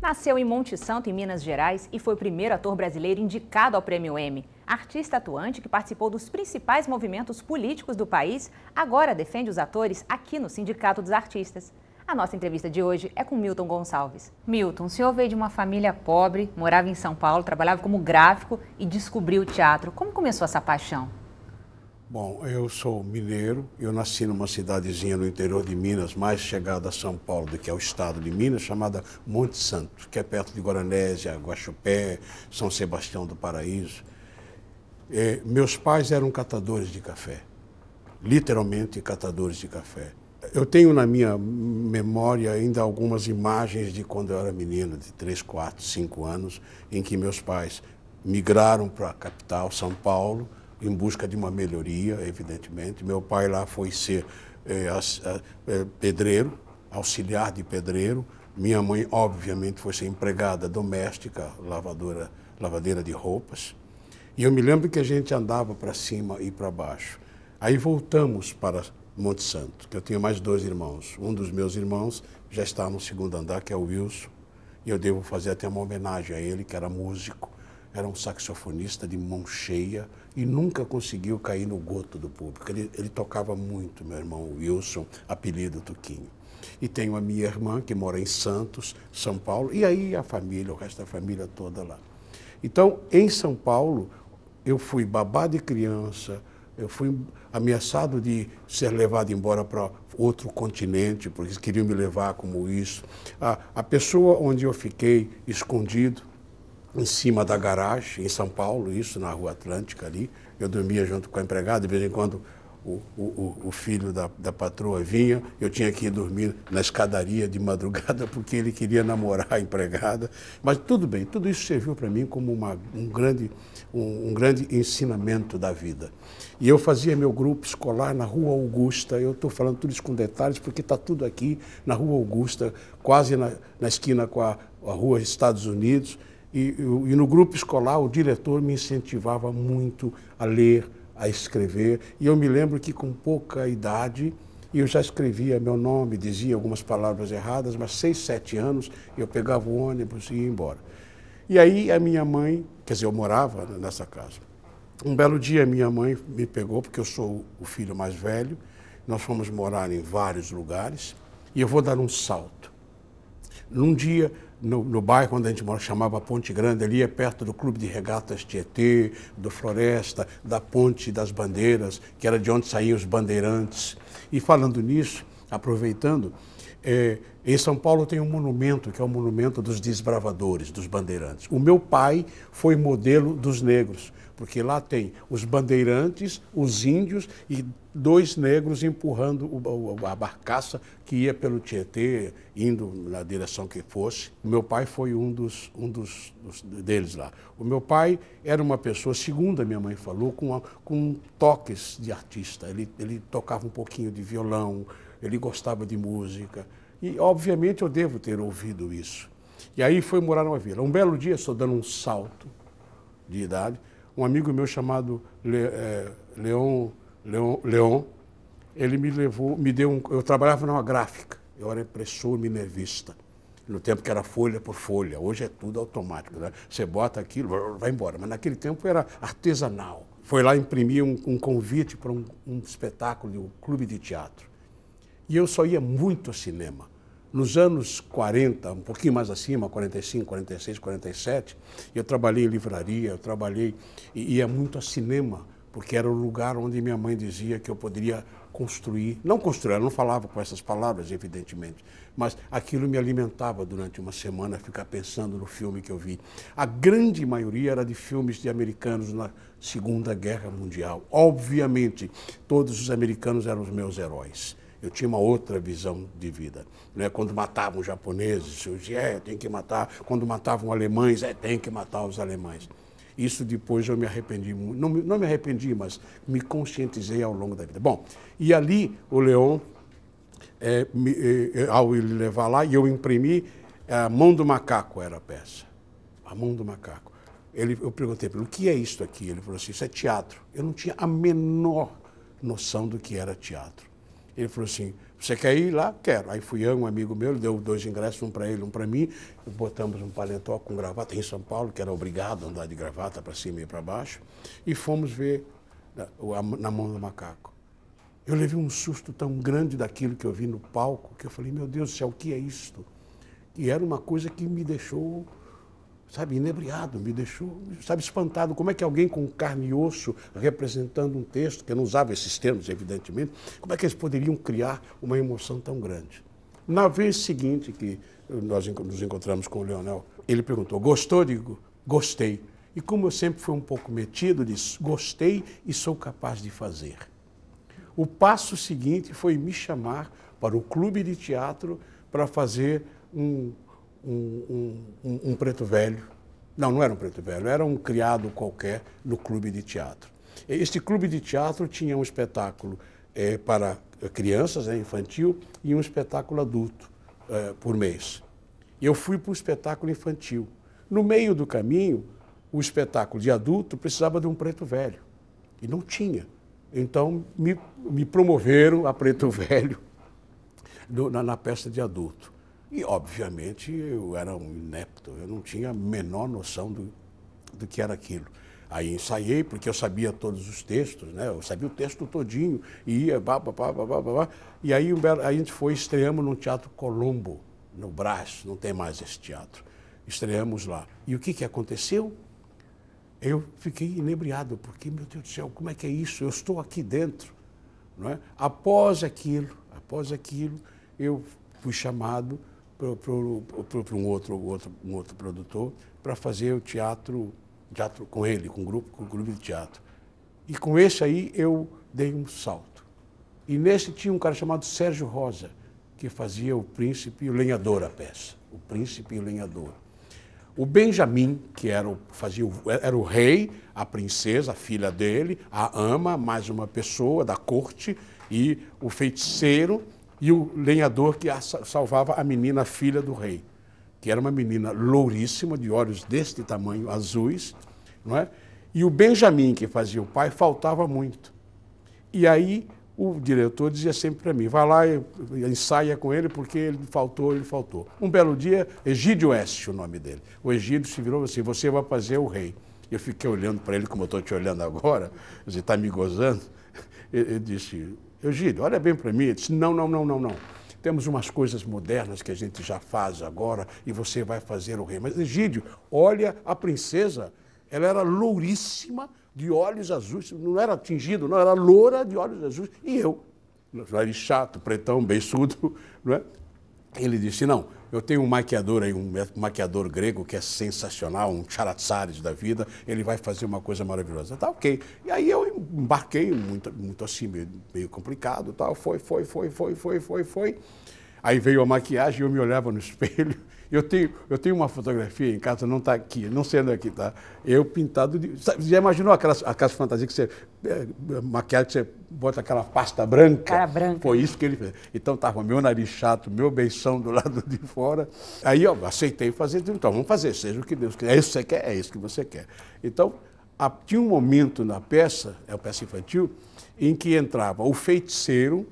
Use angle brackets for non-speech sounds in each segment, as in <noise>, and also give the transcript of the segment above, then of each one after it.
Nasceu em Monte Santo, em Minas Gerais, e foi o primeiro ator brasileiro indicado ao Prêmio Emmy. Artista atuante que participou dos principais movimentos políticos do país, agora defende os atores aqui no Sindicato dos Artistas. A nossa entrevista de hoje é com Milton Gonçalves. Milton, o senhor veio de uma família pobre, morava em São Paulo, trabalhava como gráfico e descobriu o teatro. Como começou essa paixão? Bom, eu sou mineiro, eu nasci numa cidadezinha no interior de Minas, mais chegada a São Paulo do que ao estado de Minas, chamada Monte Santo, que é perto de Guaranésia, Guaxupé, São Sebastião do Paraíso. E eh, meus pais eram catadores de café, literalmente catadores de café. Eu tenho na minha memória ainda algumas imagens de quando eu era menino, de 3, 4, 5 anos, em que meus pais migraram para a capital, São Paulo, em busca de uma melhoria, evidentemente. Meu pai lá foi ser é, pedreiro, auxiliar de pedreiro. Minha mãe, obviamente, foi ser empregada doméstica, lavadora, lavadeira de roupas. E eu me lembro que a gente andava para cima e para baixo. Aí voltamos para Monte Santo, que eu tinha mais dois irmãos. Um dos meus irmãos já está no segundo andar, que é o Wilson, e eu devo fazer até uma homenagem a ele, que era músico, era um saxofonista de mão cheia e nunca conseguiu cair no goto do público. Ele, ele tocava muito, meu irmão Wilson, apelido Tuquinho. E tenho a minha irmã, que mora em Santos, São Paulo, e aí a família, o resto da família toda lá. Então, em São Paulo, eu fui babá de criança, eu fui ameaçado de ser levado embora para outro continente, porque eles queriam me levar como isso. A, a pessoa onde eu fiquei escondido, em cima da garagem, em São Paulo, isso na Rua Atlântica ali, eu dormia junto com a empregada, de vez em quando o, o, o filho da, da patroa vinha, eu tinha que ir dormir na escadaria de madrugada <laughs> porque ele queria namorar a empregada. Mas tudo bem, tudo isso serviu para mim como uma, um, grande, um, um grande ensinamento da vida. E eu fazia meu grupo escolar na Rua Augusta, eu estou falando tudo isso com detalhes porque está tudo aqui na Rua Augusta, quase na, na esquina com a, a Rua Estados Unidos. E, e, no grupo escolar, o diretor me incentivava muito a ler, a escrever. E eu me lembro que com pouca idade eu já escrevia meu nome, dizia algumas palavras erradas, mas seis, sete anos eu pegava o ônibus e ia embora. E aí a minha mãe, quer dizer, eu morava nessa casa. Um belo dia minha mãe me pegou, porque eu sou o filho mais velho, nós fomos morar em vários lugares, e eu vou dar um salto. Num dia no, no bairro onde a gente mora, chamava Ponte Grande, ali é perto do Clube de Regatas Tietê, do Floresta, da Ponte das Bandeiras, que era de onde saíam os bandeirantes. E falando nisso, aproveitando, é, em São Paulo tem um monumento, que é o monumento dos desbravadores, dos bandeirantes. O meu pai foi modelo dos negros porque lá tem os bandeirantes, os índios e dois negros empurrando a barcaça que ia pelo Tietê, indo na direção que fosse. O meu pai foi um dos, um dos, dos deles lá. O meu pai era uma pessoa, segundo a minha mãe falou, com, uma, com toques de artista. Ele, ele tocava um pouquinho de violão, ele gostava de música. E, obviamente, eu devo ter ouvido isso. E aí foi morar numa vila. Um belo dia, estou dando um salto de idade, um amigo meu chamado Le, é, Leon, Leon, Leon, ele me levou, me deu um, eu trabalhava numa gráfica, eu era impressor minervista, no tempo que era folha por folha, hoje é tudo automático, né? você bota aquilo, vai embora, mas naquele tempo era artesanal. Foi lá imprimir um, um convite para um, um espetáculo de um clube de teatro. E eu só ia muito ao cinema. Nos anos 40, um pouquinho mais acima, 45, 46, 47, eu trabalhei em livraria, eu trabalhei e ia muito a cinema, porque era o lugar onde minha mãe dizia que eu poderia construir, não construir, ela não falava com essas palavras, evidentemente, mas aquilo me alimentava durante uma semana, ficar pensando no filme que eu vi. A grande maioria era de filmes de americanos na Segunda Guerra Mundial. Obviamente, todos os americanos eram os meus heróis. Eu tinha uma outra visão de vida. Né? Quando matavam os japoneses, eu dizia, é, tem que matar. Quando matavam alemães, é, tem que matar os alemães. Isso depois eu me arrependi, não, não me arrependi, mas me conscientizei ao longo da vida. Bom, e ali o Leon, é, me, é, é, ao ele levar lá, e eu imprimi, a mão do macaco era a peça. A mão do macaco. Ele, eu perguntei para ele, o que é isso aqui? Ele falou assim, isso é teatro. Eu não tinha a menor noção do que era teatro. Ele falou assim: você quer ir lá? Quero. Aí fui eu, um amigo meu, ele deu dois ingressos, um para ele, um para mim. Botamos um paletó com gravata em São Paulo, que era obrigado a andar de gravata para cima e para baixo. E fomos ver na mão do macaco. Eu levei um susto tão grande daquilo que eu vi no palco, que eu falei: meu Deus do céu, o que é isto? E era uma coisa que me deixou sabe, inebriado, me deixou, sabe, espantado. Como é que alguém com carne e osso, representando um texto, que eu não usava esses termos, evidentemente, como é que eles poderiam criar uma emoção tão grande? Na vez seguinte que nós nos encontramos com o Leonel, ele perguntou, gostou? Digo, gostei. E como eu sempre fui um pouco metido, disse, gostei e sou capaz de fazer. O passo seguinte foi me chamar para o clube de teatro para fazer um um, um, um preto velho. Não, não era um preto velho, era um criado qualquer no clube de teatro. Este clube de teatro tinha um espetáculo eh, para crianças, é infantil, e um espetáculo adulto eh, por mês. Eu fui para o espetáculo infantil. No meio do caminho, o espetáculo de adulto precisava de um preto velho. E não tinha. Então me, me promoveram a preto <laughs> velho na, na peça de adulto. E, obviamente, eu era um inepto, eu não tinha a menor noção do, do que era aquilo. Aí ensaiei, porque eu sabia todos os textos, né? eu sabia o texto todinho, e ia, pá, pá, pá, pá, pá, pá. e aí a gente foi, estreamos no Teatro Colombo, no Brás, não tem mais esse teatro. Estreamos lá. E o que, que aconteceu? Eu fiquei inebriado, porque, meu Deus do céu, como é que é isso? Eu estou aqui dentro. Não é? Após aquilo, após aquilo, eu fui chamado para um outro, outro, um outro produtor para fazer o teatro, teatro com ele, com o grupo, com o grupo de teatro. E com esse aí eu dei um salto. E nesse tinha um cara chamado Sérgio Rosa, que fazia o Príncipe e o Lenhador a peça. O Príncipe e o Lenhador. O Benjamin, que era o, fazia, era o rei, a princesa, a filha dele, a ama, mais uma pessoa da corte, e o feiticeiro, e o lenhador que a salvava a menina, a filha do rei, que era uma menina louríssima, de olhos deste tamanho, azuis, não é? E o Benjamin, que fazia o pai, faltava muito. E aí o diretor dizia sempre para mim, vai lá e ensaia com ele, porque ele faltou, ele faltou. Um belo dia, Egídio S o nome dele. O Egídio se virou assim, você vai fazer o rei. Eu fiquei olhando para ele, como eu estou te olhando agora, você está me gozando. <laughs> Ele disse, Eugílio, olha bem para mim. Ele disse, não, não, não, não, não. Temos umas coisas modernas que a gente já faz agora e você vai fazer o rei. Mas, Egídio, olha a princesa. Ela era louríssima, de olhos azuis. Não era tingido, não. Era loura, de olhos azuis. E eu, nariz chato, pretão, beiçudo. <laughs> Não é? Ele disse, não, eu tenho um maquiador aí, um maquiador grego que é sensacional, um charatsaris da vida, ele vai fazer uma coisa maravilhosa. Tá, ok. E aí eu embarquei, muito, muito assim, meio, meio complicado, tal. Foi, foi, foi, foi, foi, foi, foi. Aí veio a maquiagem e eu me olhava no <laughs> espelho eu tenho, eu tenho uma fotografia em casa, não está aqui, não sendo aqui é está. Eu pintado de. Já imaginou aquelas, aquelas fantasias que você. Eh, maquiagem que você bota aquela pasta branca? Cara branca. Foi isso que ele fez. Então estava meu nariz chato, meu beição do lado de fora. Aí eu aceitei fazer, então vamos fazer, seja o que Deus quiser. É isso que você quer, é isso que você quer. Então, a, tinha um momento na peça, é uma peça infantil, em que entrava o feiticeiro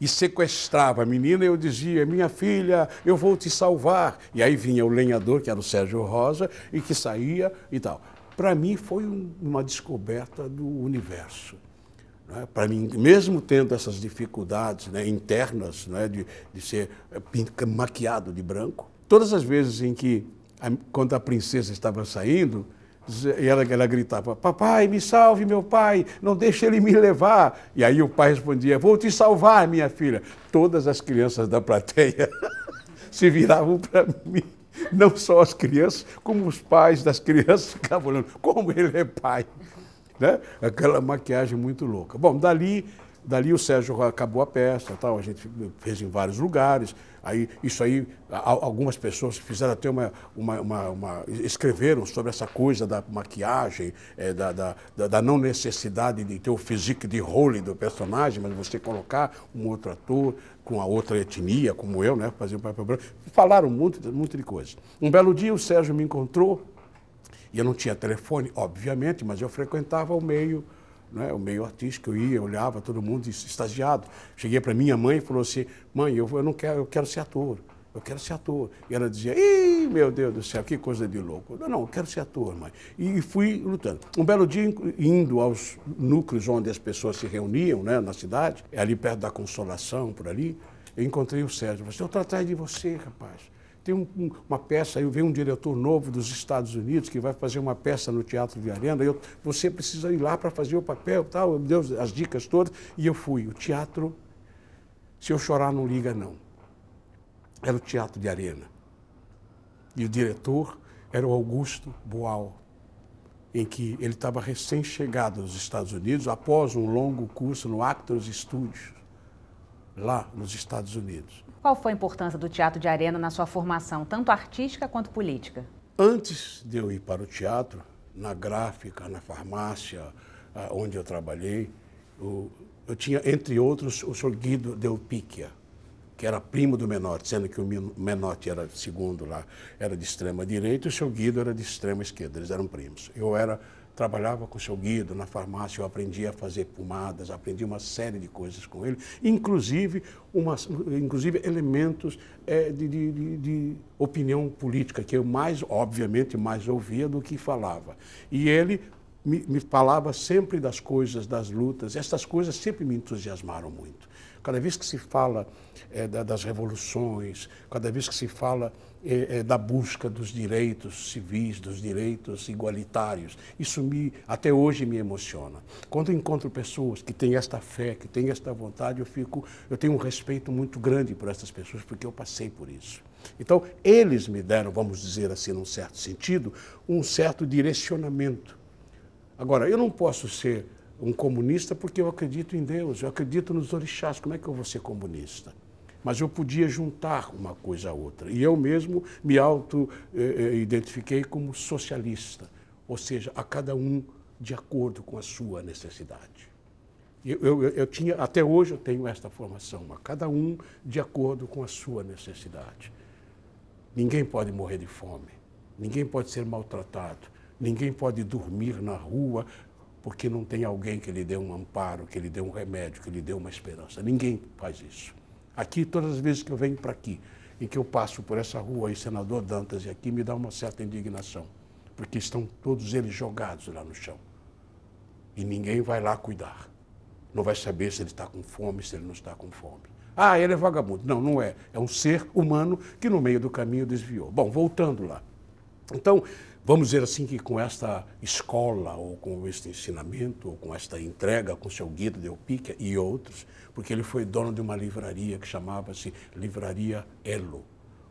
e sequestrava a menina, eu dizia, minha filha, eu vou te salvar. E aí vinha o lenhador, que era o Sérgio Rosa, e que saía e tal. Para mim foi uma descoberta do universo. Né? Para mim, mesmo tendo essas dificuldades né, internas né, de, de ser eh, maquiado de branco, todas as vezes em que, a, quando a princesa estava saindo, e ela, ela gritava: Papai, me salve, meu pai, não deixe ele me levar. E aí o pai respondia: Vou te salvar, minha filha. Todas as crianças da plateia <laughs> se viravam para mim. Não só as crianças, como os pais das crianças ficavam olhando: Como ele é pai? Né? Aquela maquiagem muito louca. Bom, dali, dali o Sérgio acabou a peça, tal, a gente fez em vários lugares. Aí, isso aí, algumas pessoas fizeram até uma, uma, uma, uma escreveram sobre essa coisa da maquiagem, é, da, da, da, não necessidade de ter o físico de role do personagem, mas você colocar um outro ator com a outra etnia, como eu, né, fazer o papel branco. Falaram muito, muito de coisa. Um belo dia o Sérgio me encontrou, e eu não tinha telefone, obviamente, mas eu frequentava o meio né, o meio artístico, eu ia, olhava todo mundo, estagiado. Cheguei para minha mãe e falou assim, mãe, eu, eu não quero, eu quero ser ator, eu quero ser ator. E ela dizia, ih, meu Deus do céu, que coisa de louco. Não, não, eu quero ser ator, mãe. E, fui lutando. Um belo dia, indo aos núcleos onde as pessoas se reuniam, né, na cidade, é ali perto da Consolação, por ali, eu encontrei o Sérgio. Assim, eu falei, eu estou atrás de você, rapaz. Tem um, um, uma peça, aí vem um diretor novo dos Estados Unidos que vai fazer uma peça no Teatro de Arena, eu, você precisa ir lá para fazer o papel, tal, eu deu as dicas todas, e eu fui. O teatro, se eu chorar, não liga, não. Era o Teatro de Arena. E o diretor era o Augusto Boal, em que ele estava recém-chegado dos Estados Unidos após um longo curso no Actors Studios, lá nos Estados Unidos. Qual foi a importância do teatro de arena na sua formação, tanto artística quanto política? Antes de eu ir para o teatro, na gráfica, na farmácia, ah, onde eu trabalhei, eu, eu tinha, entre outros, o Sr. Guido Delpicchia, que era primo do Menotti, sendo que o Menotti era segundo lá, era de extrema direita, e o seu Guido era de extrema esquerda, eles eram primos. Eu era trabalhava com o seu Guido na farmácia, eu aprendi a fazer pomadas, aprendi uma série de coisas com ele, inclusive, uma, inclusive elementos é, de, de, de, opinião política, que eu mais, obviamente, mais ouvia do que falava. E ele me, me falava sempre das coisas, das lutas, essas coisas sempre me entusiasmaram muito. Cada vez que se fala é, da, das revoluções, cada vez que se fala é, é, da busca dos direitos civis, dos direitos igualitários, isso me, até hoje me emociona. Quando encontro pessoas que têm esta fé, que têm esta vontade, eu fico, eu tenho um respeito muito grande por essas pessoas porque eu passei por isso. Então, eles me deram, vamos dizer assim, num certo sentido, um certo direcionamento. Agora, eu não posso ser um comunista porque eu acredito em Deus, eu acredito nos orixás, como é que eu vou ser comunista? Mas eu podia juntar uma coisa a outra. E eu mesmo me auto-identifiquei eh, eh, como socialista, ou seja, a cada um de acordo com a sua necessidade. Eu, eu, eu, tinha, até hoje eu tenho esta formação, a cada um de acordo com a sua necessidade. Ninguém pode morrer de fome, ninguém pode ser maltratado, ninguém pode dormir na rua porque não tem alguém que lhe dê um amparo, que lhe dê um remédio, que lhe dê uma esperança. Ninguém faz isso. Aqui, todas as vezes que eu venho para aqui, em que eu passo por essa rua e senador Dantas, e aqui me dá uma certa indignação, porque estão todos eles jogados lá no chão. E ninguém vai lá cuidar. Não vai saber se ele está com fome, se ele não está com fome. Ah, ele é vagabundo. Não, não é. É um ser humano que no meio do caminho desviou. Bom, voltando lá. Então, Vamos dizer assim que com esta escola, ou com este ensinamento, ou com esta entrega, com seu Guido de Pica e outros, porque ele foi dono de uma livraria que chamava-se Livraria Elo.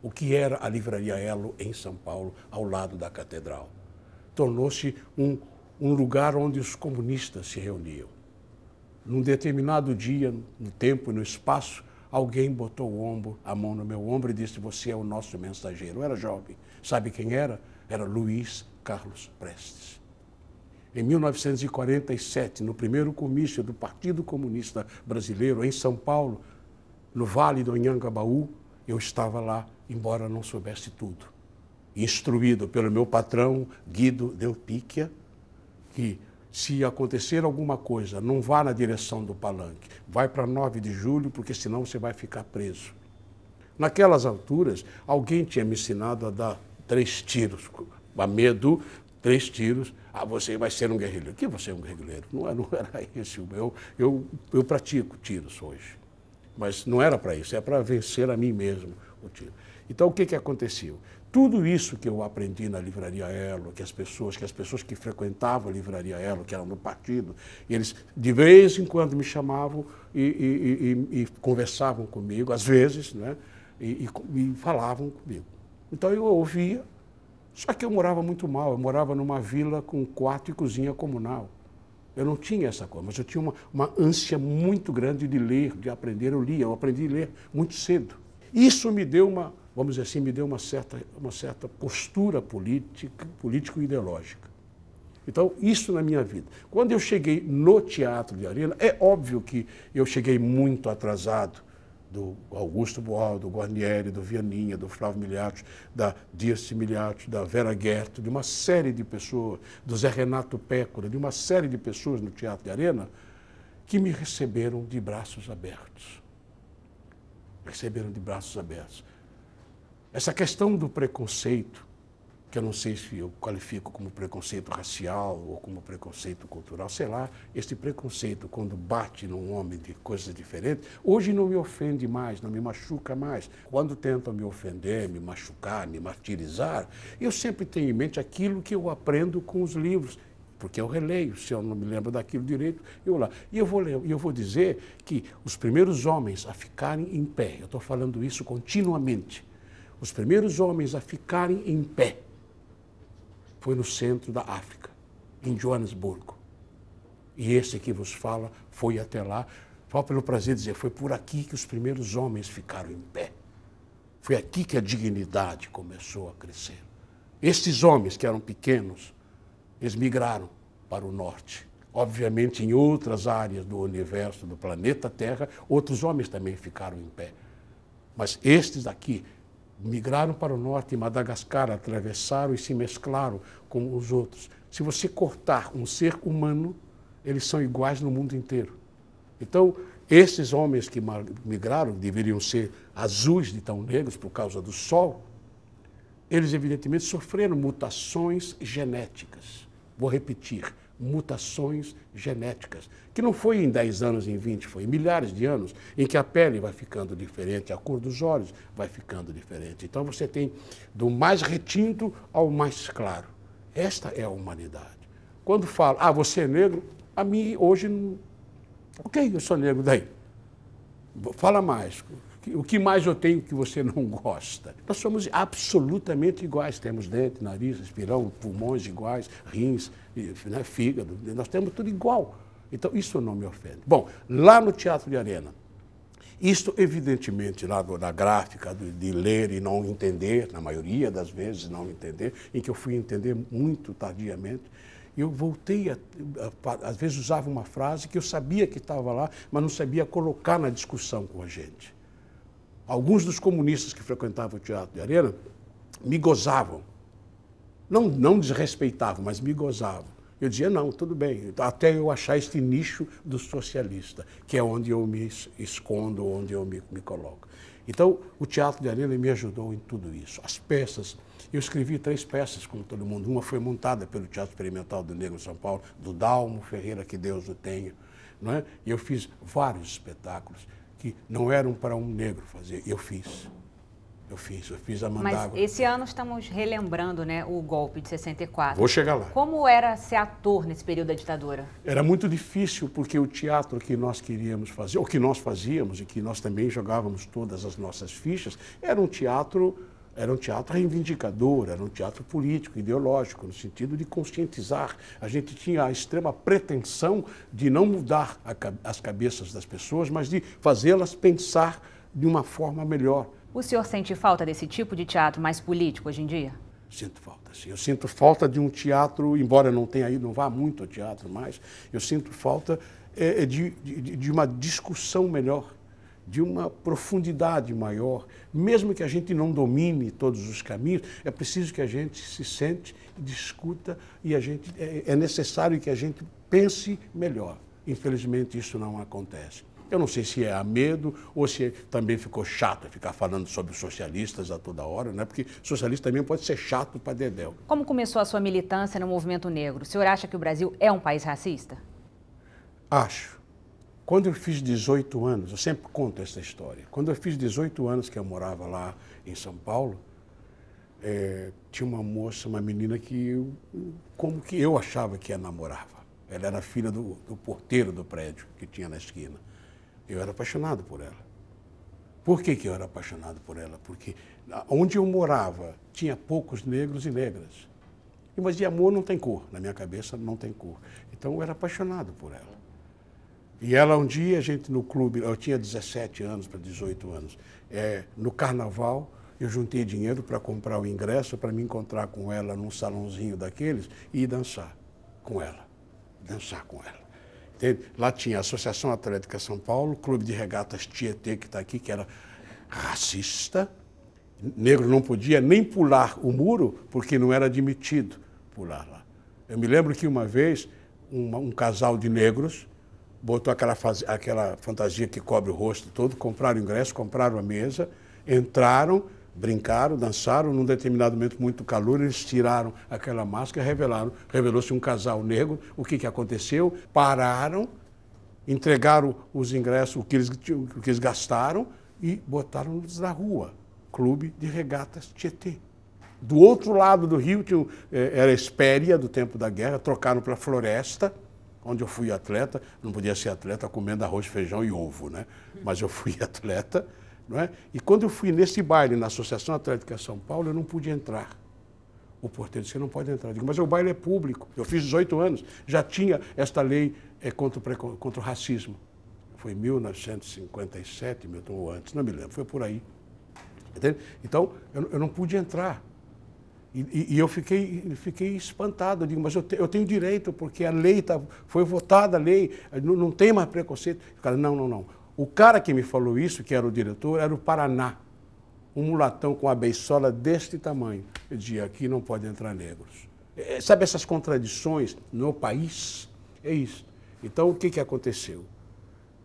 O que era a Livraria Elo em São Paulo, ao lado da Catedral? Tornou-se um, um lugar onde os comunistas se reuniam. Num determinado dia, no tempo e no espaço, alguém botou o ombro, a mão no meu ombro e disse: Você é o nosso mensageiro. Eu era jovem. Sabe quem era? era Luiz Carlos Prestes. Em 1947, no primeiro comício do Partido Comunista Brasileiro, em São Paulo, no Vale do Anhangabaú, eu estava lá, embora não soubesse tudo. Instruído pelo meu patrão, Guido Delpicchia, que se acontecer alguma coisa, não vá na direção do palanque, vai para 9 de julho, porque senão você vai ficar preso. Naquelas alturas, alguém tinha me ensinado a dar três tiros. A medo, três tiros. Ah, você vai ser um guerrilheiro. Que você é um guerrilheiro? Não, é, não era isso. <laughs> Eu, eu, eu pratico tiros hoje. Mas não era para isso, é para vencer a mim mesmo o tiro. Então, o que, que aconteceu? Tudo isso que eu aprendi na Livraria Elo, que as pessoas, que as pessoas que frequentavam a Livraria Elo, que eram do partido, eles de vez em quando me chamavam e, e, e, e conversavam comigo, às vezes, né? e falavam comigo. Então eu ouvia, só que eu morava muito mal, eu morava numa vila com quarto e cozinha comunal. Eu não tinha essa coisa, mas eu tinha uma, uma ânsia muito grande de ler, de aprender. Eu lia, eu aprendi a ler muito cedo. Isso me deu uma, vamos dizer assim, me deu uma certa, uma certa postura política, político-ideológica. Então, isso na minha vida. Quando eu cheguei no Teatro de Arena, é óbvio que eu cheguei muito atrasado do Augusto Boal, do Guarnieri, do Vianinha, do Flávio Miliatos, da Dirce Miliatos, da Vera Guerto, de uma série de pessoas, do Zé Renato Pécora, de uma série de pessoas no Teatro de Arena, que me receberam de braços abertos. Receberam de braços abertos. Essa questão do preconceito, que eu não sei se eu qualifico como preconceito racial ou como preconceito cultural, sei lá, Este preconceito, quando bate num homem de coisas diferentes, hoje não me ofende mais, não me machuca mais. Quando tentam me ofender, me machucar, me martirizar, eu sempre tenho em mente aquilo que eu aprendo com os livros porque eu releio, se eu não me lembro daquilo direito, eu lá. E eu vou, ler, eu vou dizer que os primeiros homens a ficarem em pé, eu estou falando isso continuamente, os primeiros homens a ficarem em pé foi no centro da África, em Joanesburgo. E esse que vos fala foi até lá, só pelo prazer de dizer, foi por aqui que os primeiros homens ficaram em pé. Foi aqui que a dignidade começou a crescer. Estes homens que eram pequenos, eles migraram para o norte. Obviamente, em outras áreas do universo, do planeta Terra, outros homens também ficaram em pé. Mas estes daqui migraram para o norte em Madagascar, atravessaram e se mesclaram com os outros. Se você cortar um ser humano, eles são iguais no mundo inteiro. Então, esses homens que migraram, deveriam ser azuis de tão negros por causa do sol, eles evidentemente sofreram mutações genéticas. Vou repetir, mutações genéticas, que não foi em 10 anos, em 20, foi em milhares de anos, em que a pele vai ficando diferente, a cor dos olhos vai ficando diferente. Então você tem do mais retinto ao mais claro. Esta é a humanidade. Quando falo, ah, você é negro, a mim hoje, ok, eu sou negro, daí. Fala mais. O que mais eu tenho que você <laughs> não gosta? Nós somos absolutamente iguais. Temos dente, nariz, espirão, pulmões iguais, rins, né, fígado. Nós temos tudo igual. Então, isso não me ofende. Bom, lá no Teatro de Arena, isto, evidentemente, lá da gráfica, de ler e não entender, na maioria das vezes não entender, em que eu fui entender muito tardiamente, eu voltei, a, a, a, às vezes usava uma frase que eu sabia que estava lá, mas não sabia colocar na discussão com a gente. Alguns dos comunistas que frequentavam o Teatro de Arena me gozavam. Não, não desrespeitavam, mas me gozavam. Eu dizia, não, tudo bem, até eu achar este nicho do socialista, que é onde eu me escondo, onde eu me, me coloco. Então, o Teatro de Arena me ajudou em tudo isso. As peças, eu escrevi três peças, como todo mundo. Uma foi montada pelo Teatro Experimental do Negro São Paulo, do Dalmo Ferreira, que Deus o tenha. Não é? E eu fiz vários espetáculos que não eram para um negro fazer. Eu fiz. Eu fiz, eu fiz a mandágua. Mas esse ano estamos relembrando né, o golpe de 64. Vou chegar lá. Como era ser ator nesse período da ditadura? Era muito difícil, porque o teatro que nós queríamos fazer, ou que nós fazíamos, e que nós também jogávamos todas as nossas fichas, era um teatro era um teatro reivindicador, era um teatro político, ideológico, no sentido de conscientizar. A gente tinha a extrema pretensão de não mudar a, as cabeças das pessoas, mas de fazê-las pensar de uma forma melhor. O senhor sente falta desse tipo de teatro mais político hoje em dia? Sinto falta, sim. Eu sinto falta de um teatro, embora não tenha ido, não vá muito ao teatro mais, eu sinto falta é, é de, de, de uma discussão melhor, de uma profundidade maior, mesmo que a gente não domine todos os caminhos, é preciso que a gente se sente, discuta e a gente é, é necessário que a gente pense melhor. Infelizmente isso não acontece. Eu não sei se é a medo ou se é, também ficou chato ficar falando sobre os socialistas a toda hora, né? porque socialista também pode ser chato para Dedéu. Como começou a sua militância no movimento negro? O senhor acha que o Brasil é um país racista? Acho. Quando eu fiz 18 anos, eu sempre conto essa história. Quando eu fiz 18 anos que eu morava lá em São Paulo, é, tinha uma moça, uma menina que eu, como que eu achava que a namorava. Ela era filha do, do porteiro do prédio que tinha na esquina. Eu era apaixonado por ela. Por que, que eu era apaixonado por ela? Porque onde eu morava tinha poucos negros e negras. Mas de amor não tem cor, na minha cabeça não tem cor. Então eu era apaixonado por ela. E ela um dia, a gente no clube, eu tinha 17 anos para 18 anos, é, no carnaval, eu juntei dinheiro para comprar o ingresso para me encontrar com ela num salãozinho daqueles e dançar com ela. Dançar com ela. Entende? Lá tinha a Associação Atlética São Paulo, Clube de Regatas Tietê, que está aqui, que era racista. Negro não podia nem pular o muro, porque não era admitido pular lá. Eu me lembro que uma vez, um casal de negros, botou aquela, faz... aquela fantasia que cobre o rosto todo, compraram ingresso, compraram a mesa, entraram, brincaram, dançaram, num determinado momento muito calor, eles tiraram aquela máscara, revelaram, revelou-se um casal negro, o que, que aconteceu? Pararam, entregaram os ingressos, o que eles, o que eles gastaram e botaram-nos na rua, Clube de Regatas Tietê. Do outro lado do rio tinha, eh, era Espéria, do tempo da guerra, trocaram para Floresta, onde eu fui atleta, não podia ser atleta comendo arroz, feijão e ovo, né? Mas eu fui <laughs> atleta, não é? E quando eu fui nesse baile, na Associação Atlética São Paulo, eu não pude entrar. O porteiro disse, que não pode entrar. Eu digo, mas o baile é público. Eu fiz 18 anos, já tinha esta lei é, contra, o contra o racismo. Foi em 1957, ou antes, não me lembro, foi por aí. Entende? Então, eu, eu não pude entrar. E, e, eu fiquei, fiquei espantado. Eu digo, mas eu, te, eu tenho direito, porque a lei tá, foi votada, a lei, não, não tem mais preconceito. O cara, não, não, não. O cara que me falou isso, que era o diretor, era o Paraná. Um mulatão com a beisola deste tamanho. Eu dizia, aqui não pode entrar negros. É, é sabe essas contradições no país? É isso. Então, o que, que aconteceu?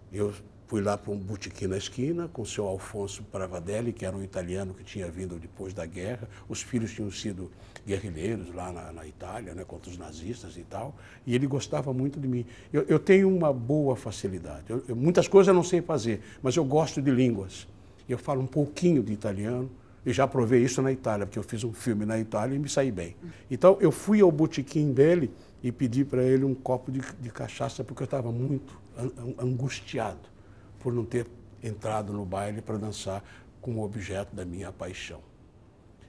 Eu Fui lá para um botequim na esquina com o seu Alfonso Pravadelli, que era um italiano que tinha vindo depois da guerra. Os filhos tinham sido guerrilheiros lá na, na Itália, né, contra os nazistas e tal. E ele gostava muito de mim. Eu, eu tenho uma boa facilidade. Eu, eu, muitas coisas eu não sei fazer, mas eu gosto de línguas. Eu falo um pouquinho de italiano, e já provei isso na Itália, porque eu fiz um filme na Itália e me saí bem. Então eu fui ao botequim dele e pedi para ele um copo de, de cachaça, porque eu estava muito angustiado por não ter entrado no baile para dançar com o objeto da minha paixão.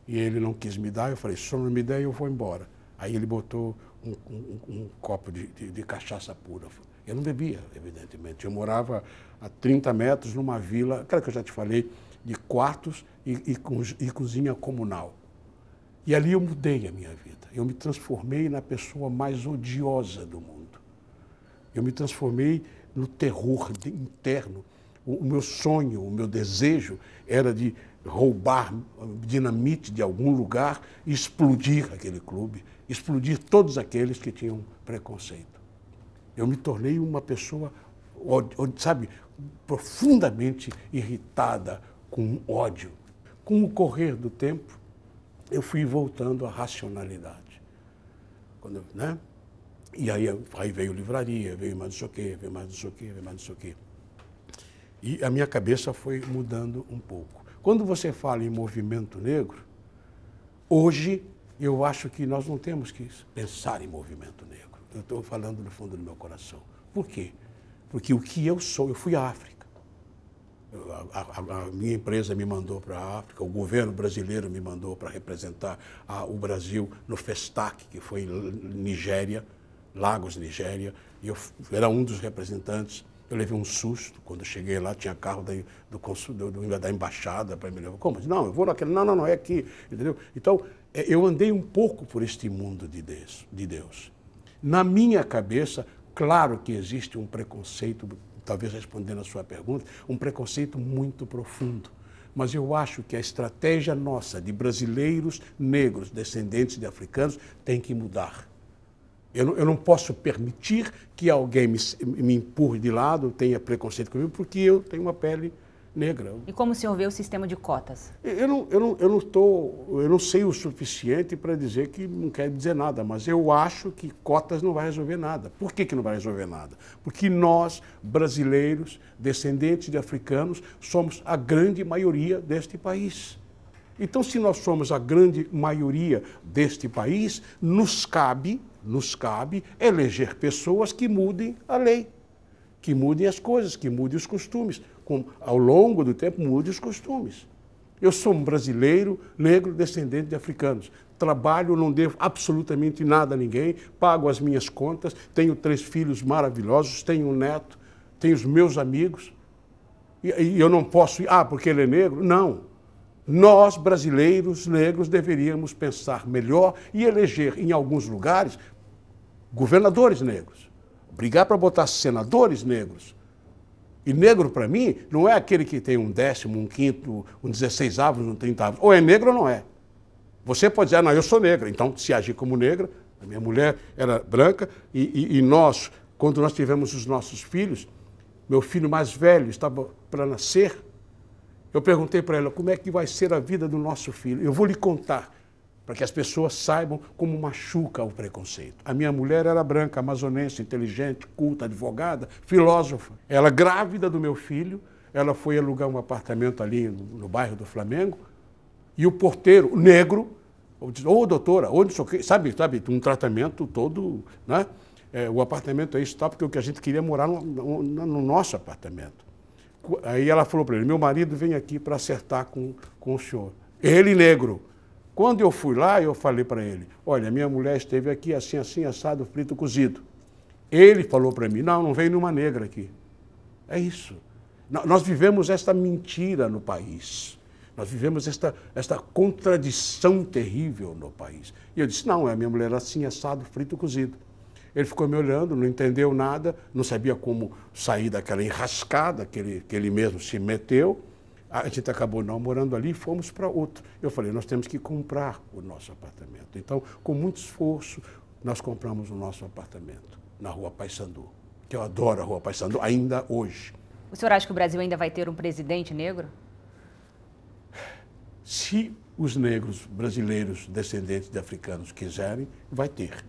E ele não quis me dar, eu falei, se não me der, eu vou embora. Aí ele botou um, um, um copo de, de, de, cachaça pura. Eu não bebia, evidentemente. Eu morava a 30 metros numa vila, aquela que eu já te falei, de quartos e, e, e cozinha comunal. E ali eu mudei a minha vida. Eu me transformei na pessoa mais odiosa do mundo. Eu me transformei no terror interno. O, meu sonho, o meu desejo era de roubar eh, dinamite de algum lugar e explodir aquele clube, explodir todos aqueles que tinham preconceito. Eu me tornei uma pessoa, sabe, profundamente irritada com ódio. Com o correr do tempo, eu fui voltando à racionalidade. Quando, né? E aí, aí veio livraria, veio mais não sei o quê, veio mais não sei o quê, veio mais não sei o quê. E a minha cabeça foi mudando um pouco. Quando você fala em movimento negro, hoje eu acho que nós não temos que pensar em movimento negro. Eu estou falando do fundo do meu coração. Por quê? Porque o que eu sou, eu fui à África. A, a, a minha empresa me mandou para a África, o governo brasileiro me mandou para representar a, o Brasil no FESTAC, que foi em Nigéria. Lagos, Nigéria, e eu era um dos representantes. Eu levei um susto quando cheguei lá, tinha carro da, do, consul, do, do, da embaixada para me levar. Como? Assim? Não, eu vou naquele. Não, não, não, é aqui. Entendeu? Então, é, eu andei um pouco por este mundo de Deus. De Deus. Na minha cabeça, claro que existe um preconceito, talvez respondendo a sua pergunta, um preconceito muito profundo mas eu acho que a estratégia nossa de brasileiros negros, descendentes de africanos, tem que mudar. Eu não, eu não posso permitir que alguém me, me empurre de lado, tenha preconceito comigo, porque eu tenho uma pele negra. E como o senhor vê o sistema de cotas? Eu não, eu não, eu não, tô, eu não sei o suficiente para dizer que não quer dizer nada, mas eu acho que cotas não vai resolver nada. Por que, que não vai resolver nada? Porque nós, brasileiros, descendentes de africanos, somos a grande maioria deste país. Então, se nós somos a grande maioria deste país, nos cabe, nos cabe eleger pessoas que mudem a lei, que mudem as coisas, que mudem os costumes, Com, ao longo do tempo mudem os costumes. Eu sou um brasileiro, negro, descendente de africanos. Trabalho, não devo absolutamente nada a ninguém, pago as minhas contas, tenho três filhos maravilhosos, tenho um neto, tenho os meus amigos. E, e eu não posso ir, ah, porque ele é negro? Não. Nós, brasileiros negros, deveríamos pensar melhor e eleger, em alguns lugares, governadores negros, brigar para botar senadores negros. E negro, para mim, não é aquele que tem um décimo, um quinto, um dezesseisavo, um trintaavo Ou é negro ou não é. Você pode dizer, ah, não, eu sou negra. Então, se agir como negra, a minha mulher era branca e, e, e nós, quando nós tivemos os nossos filhos, meu filho mais velho estava para nascer, eu perguntei para ela como é que vai ser a vida do nosso filho. Eu vou lhe contar, para que as pessoas saibam como machuca o preconceito. A minha mulher era branca, amazonense, inteligente, culta, advogada, filósofa. Ela, grávida do meu filho, ela foi alugar um apartamento ali no, no bairro do Flamengo, e o porteiro, negro, disse, ô oh, doutora, onde sou sabe, sabe, um tratamento todo, né? É, o apartamento é aí está porque o que a gente queria é morar no, no, no nosso apartamento. Aí ela falou para ele: meu marido vem aqui para acertar com, com o senhor. Ele negro. Quando eu fui lá, eu falei para ele: olha, minha mulher esteve aqui assim, assim, assado, frito, cozido. Ele falou para mim: não, não vem nenhuma negra aqui. É isso. Nós vivemos esta mentira no país. Nós vivemos esta, esta contradição terrível no país. E eu disse: não, é a minha mulher assim, assado, frito, cozido. Ele ficou me olhando, não entendeu nada, não sabia como sair daquela enrascada que ele, que ele mesmo se meteu. A gente acabou não morando ali e fomos para outro. Eu falei, nós temos que comprar o nosso apartamento. Então, com muito esforço, nós compramos o nosso apartamento na Rua Paissandu, que eu adoro a Rua Paissandu ainda hoje. O senhor acha que o Brasil ainda vai ter um presidente negro? Se os negros brasileiros descendentes de africanos quiserem, vai ter.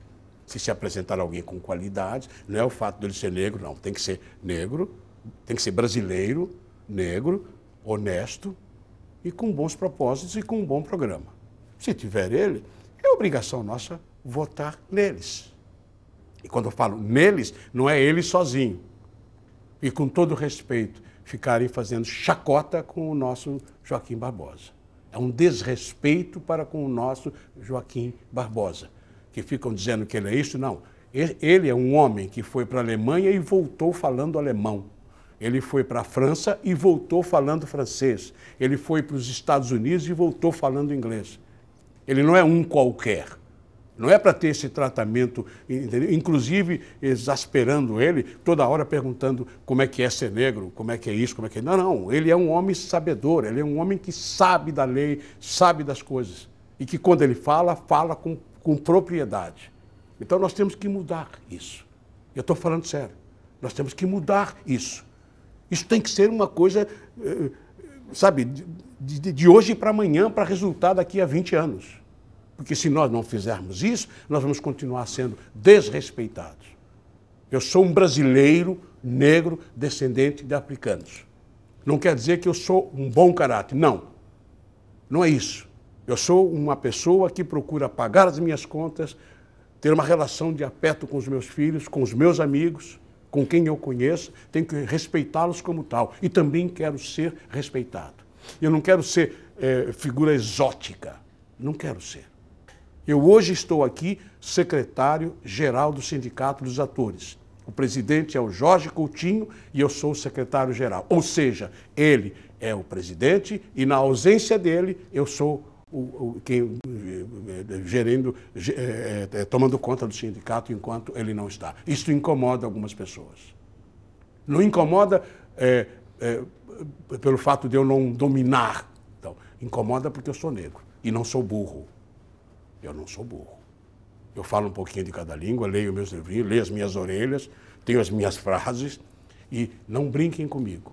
Se se apresentar alguém com qualidades, não é o fato dele ser negro, não. Tem que ser negro, tem que ser brasileiro, negro, honesto e com bons propósitos e com um bom programa. Se tiver ele, é obrigação nossa votar neles. E quando eu falo neles, não é ele sozinho. E com todo respeito, ficarem fazendo chacota com o nosso Joaquim Barbosa. É um desrespeito para com o nosso Joaquim Barbosa que ficam dizendo que ele é isso, não. Ele é um homem que foi para a Alemanha e voltou falando alemão. Ele foi para a França e voltou falando francês. Ele foi para os Estados Unidos e voltou falando inglês. Ele não é um qualquer. Não é para ter esse tratamento, inclusive exasperando ele, toda hora perguntando como é que é ser negro, como é que é isso, como é que é. Não, não. Ele é um homem sabedor, ele é um homem que sabe da lei, sabe das coisas. E que quando ele fala, fala com com propriedade. Então nós temos que mudar isso. Eu estou falando sério. Nós temos que mudar isso. Isso tem que ser uma coisa, eh, sabe, de, de hoje para amanhã, para resultar daqui a 20 anos. Porque se nós não fizermos isso, nós vamos continuar sendo desrespeitados. Eu sou um brasileiro negro descendente de africanos. Não quer dizer que eu sou um bom caráter. Não. Não é isso. Eu sou uma pessoa que procura pagar as minhas contas, ter uma relação de afeto com os meus filhos, com os meus amigos, com quem eu conheço, tenho que respeitá-los como tal. E também quero ser respeitado. Eu não quero ser é, figura exótica. Não quero ser. Eu hoje estou aqui secretário-geral do Sindicato dos Atores. O presidente é o Jorge Coutinho e eu sou o secretário-geral. Ou seja, ele é o presidente e, na ausência dele, eu sou o, o, quem eh, eh, gerindo, é, tomando conta do sindicato enquanto ele não está. Isso incomoda algumas pessoas. Não incomoda é, é, pelo fato de eu não dominar. Então, incomoda porque eu sou negro e não sou burro. Eu não sou burro. Eu falo um pouquinho de cada língua, leio meus livrinhos, leio as minhas orelhas, tenho as minhas frases e não brinquem comigo.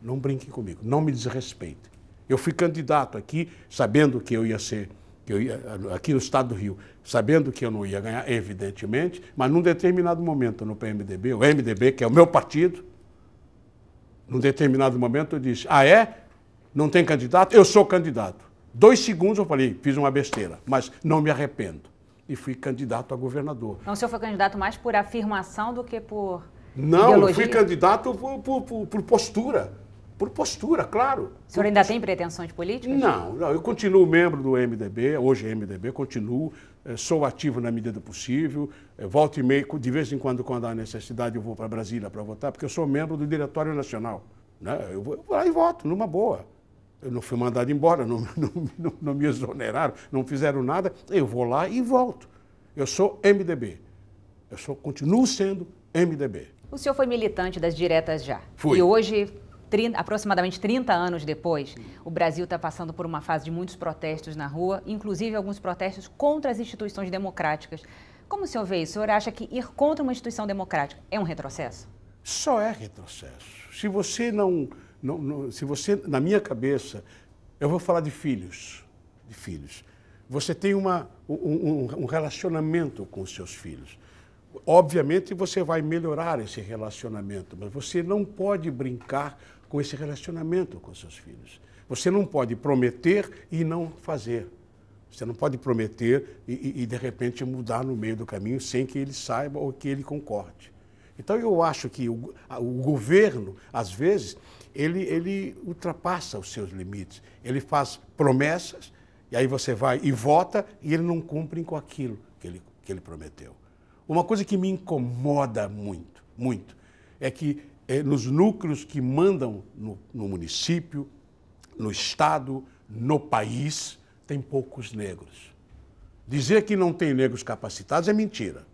Não brinquem comigo, não me desrespeitem. Eu fui candidato aqui, sabendo que eu ia ser, que eu ia, aqui no estado do Rio, sabendo que eu não ia ganhar, evidentemente, mas num determinado momento no PMDB, o MDB, que é o meu partido, num determinado momento eu disse: Ah, é? Não tem candidato? Eu sou candidato. Dois segundos eu falei: fiz uma besteira, mas não me arrependo. E fui candidato a governador. Então o senhor foi candidato mais por afirmação do que por. Não, ideologia? eu fui candidato por, por, por, por postura por postura, claro. O senhor ainda tem pretensões políticas? Não, não, eu continuo membro do MDB, hoje é MDB, continuo, eh, sou ativo na medida possível, eh, volto e meio, de vez em quando, quando há necessidade, eu vou para Brasília para votar, porque eu sou membro do Diretório Nacional. Né? Eu vou lá e voto, numa boa. Eu não fui mandado embora, <laughs> não, não, não, não me exoneraram, não fizeram nada, eu vou lá e volto. Eu sou MDB. Eu sou, continuo sendo MDB. O senhor foi militante das diretas já. Fui. E hoje 30, aproximadamente 30 anos depois, o Brasil está passando por uma fase de muitos protestos na rua, inclusive alguns protestos contra as instituições democráticas. Como o senhor vê isso? O senhor acha que ir contra uma instituição democrática é um retrocesso? Só é retrocesso. Se você não, não, não se você, na minha cabeça, eu vou falar de filhos, de filhos. Você tem uma, um, um relacionamento com os seus filhos. Obviamente você vai melhorar esse relacionamento, mas você não pode brincar com esse relacionamento com seus filhos. Você não pode prometer e não fazer. Você não pode prometer e, e, de repente mudar no meio do caminho sem que ele saiba ou que ele concorde. Então eu acho que o, o governo, às vezes, ele, ele ultrapassa os seus limites. Ele faz promessas e aí você vai e vota e ele não cumpre com aquilo que ele, que ele prometeu. Uma coisa que me incomoda muito, muito, é que é, nos núcleos que mandam no, no município, no estado, no país, tem poucos negros. Dizer que não tem negros capacitados é mentira.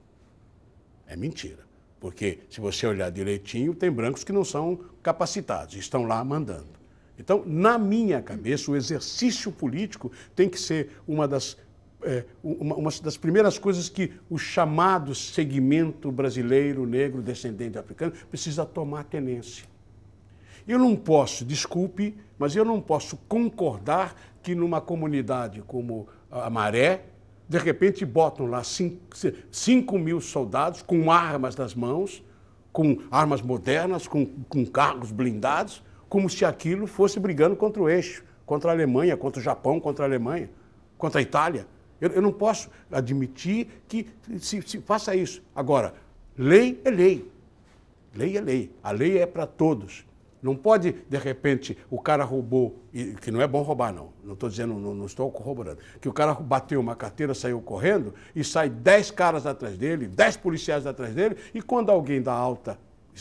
É mentira. Porque se você olhar direitinho, tem brancos que não são capacitados, estão lá mandando. Então, na minha cabeça, o exercício político tem que ser uma das é, uma, uma, das primeiras coisas que o chamado segmento brasileiro, negro, descendente africano, precisa tomar tenência. Eu não posso, desculpe, mas eu não posso concordar que numa comunidade como a Maré, de repente botam lá 5 mil soldados com armas nas mãos, com armas modernas, com, com carros blindados, como se aquilo fosse brigando contra o eixo, contra a Alemanha, contra o Japão, contra a Alemanha, contra a Itália. Eu, eu não posso admitir que se, se faça isso. Agora, lei é lei. Lei é lei. A lei é para todos. Não pode, de repente, o cara roubou, que não é bom roubar, não. Não estou dizendo, não, não, estou corroborando. Que o cara bateu uma carteira, saiu correndo e sai dez caras atrás dele, dez policiais atrás dele, e quando alguém da alta,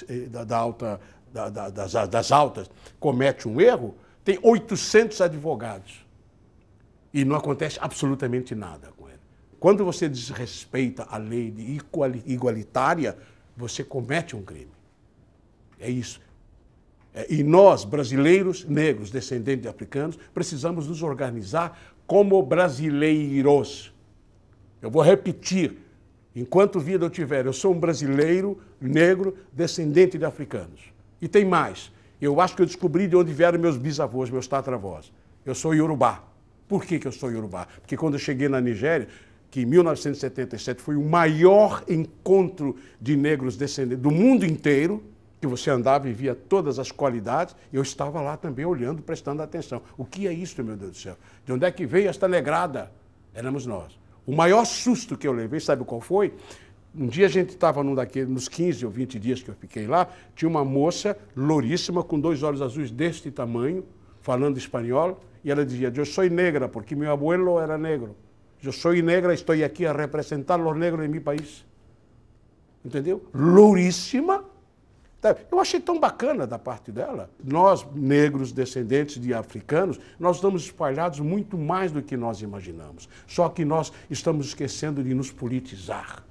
eh, da, da alta da, da, das, das altas comete um erro, tem 800 advogados e não acontece absolutamente nada com ele. Quando você desrespeita a lei de igualitária, você comete um crime. É isso. É, e nós, brasileiros, negros, descendentes de africanos, precisamos nos organizar como brasileiros. Eu vou repetir, enquanto vida eu tiver, eu sou um brasileiro, negro, descendente de africanos. E tem mais, eu acho que eu descobri de onde vieram meus bisavós, meus tatravós. Eu sou iorubá. Por que, que eu sou Yorubá? Porque quando eu cheguei na Nigéria, que em 1977 foi o maior encontro de negros descendentes do mundo inteiro, que você andava e via todas as qualidades, eu estava lá também olhando, prestando atenção. O que é isso, meu Deus do céu? De onde é que veio esta negrada? Éramos nós. O maior susto que eu levei, sabe qual foi? Um dia a gente estava num daqueles, nos 15 ou 20 dias que eu fiquei lá, tinha uma moça louríssima, com dois olhos azuis deste tamanho, falando espanhol, e ela dizia: Eu sou negra, porque meu abuelo era negro. Eu sou negra, estou aqui a representar os negros em meu país. Entendeu? Louríssima. Tá, eu achei tão bacana da parte dela. Nós, negros descendentes de africanos, nós estamos espalhados muito mais do que nós imaginamos. Só que nós estamos esquecendo de nos politizar,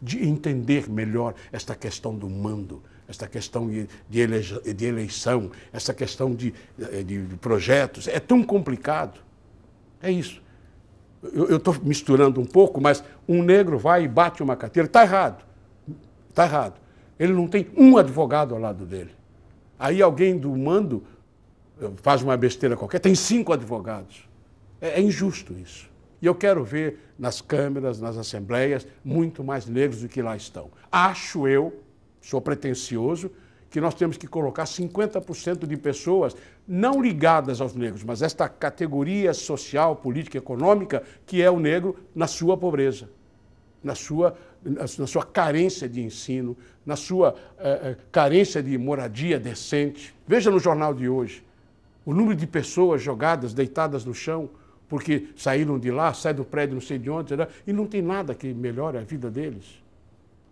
de entender melhor esta questão do mando, essa questão de eleição, essa questão de, de projetos. É tão complicado. É isso. Eu estou misturando um pouco, mas um negro vai e bate uma carteira. Está errado. Está errado. Ele não tem um advogado ao lado dele. Aí alguém do mando eh, faz uma besteira qualquer, tem cinco advogados. É, é injusto isso. E eu quero ver nas câmeras, nas assembleias, muito mais negros do que lá estão. Acho eu sou pretencioso, que nós temos que colocar 50% de pessoas não ligadas aos negros, mas esta categoria social, política, econômica, que é o negro na sua pobreza, na sua, na sua carência de ensino, na sua eh, eh, carência de moradia decente. Veja no jornal de hoje o número de pessoas jogadas, deitadas no chão, porque saíram de lá, saem do prédio não sei de onde, né, e não tem nada que melhore a vida deles.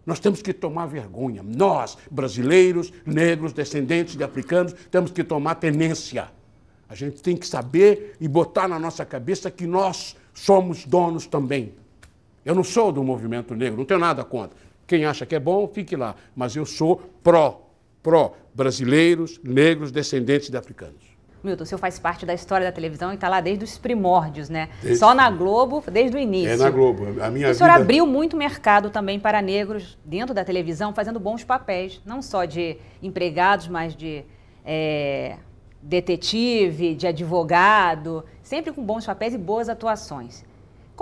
Nós temos que tomar vergonha. Nós, brasileiros, negros, descendentes de africanos, temos que tomar tenência. A gente tem que saber e botar na nossa cabeça que nós somos donos também. Eu não sou do movimento negro, não tenho nada contra. Quem acha que é bom, fique lá. Mas eu sou pró, pró brasileiros, negros, descendentes de africanos. Milton, o senhor faz parte da história da televisão e está lá desde os primórdios, né? Desde... Só na Globo, desde o início. É na Globo. A minha o senhor vida... abriu muito mercado também para negros dentro da televisão, fazendo bons papéis, não só de empregados, mas de é, detetive, de advogado, sempre com bons papéis e boas atuações.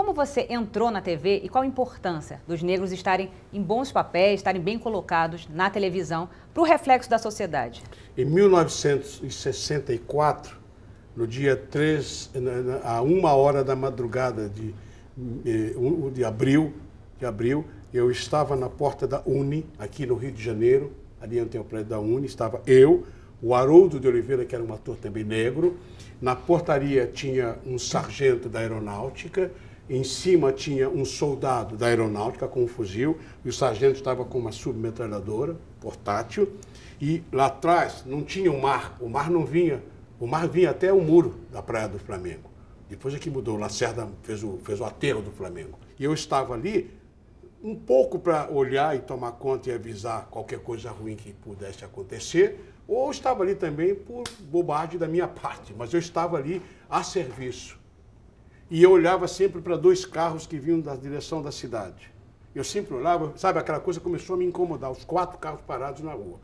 Como você entrou na TV e qual a importância dos negros estarem em bons papéis, estarem bem colocados na televisão para o reflexo da sociedade? Em 1964, no dia 3, a uma hora da madrugada de, eh, de, abril, de abril, eu estava na porta da Uni, aqui no Rio de Janeiro, adiante o prédio da Uni, estava eu, o Haroldo de Oliveira, que era um ator também negro, na portaria tinha um sargento da aeronáutica, em cima tinha um soldado da aeronáutica com um fuzil e o sargento estava com uma submetralhadora portátil. E lá atrás não tinha o mar, o mar não vinha, o mar vinha até o muro da Praia do Flamengo. Depois é que mudou, o Lacerda fez o, fez o aterro do Flamengo. E eu estava ali um pouco para olhar e tomar conta e avisar qualquer coisa ruim que pudesse acontecer, ou estava ali também por bobagem da minha <laughs> parte, mas eu estava ali a serviço e eu olhava sempre para dois carros que vinham da direção da cidade. Eu sempre olhava, sabe, aquela coisa começou a me incomodar, os quatro carros parados na rua.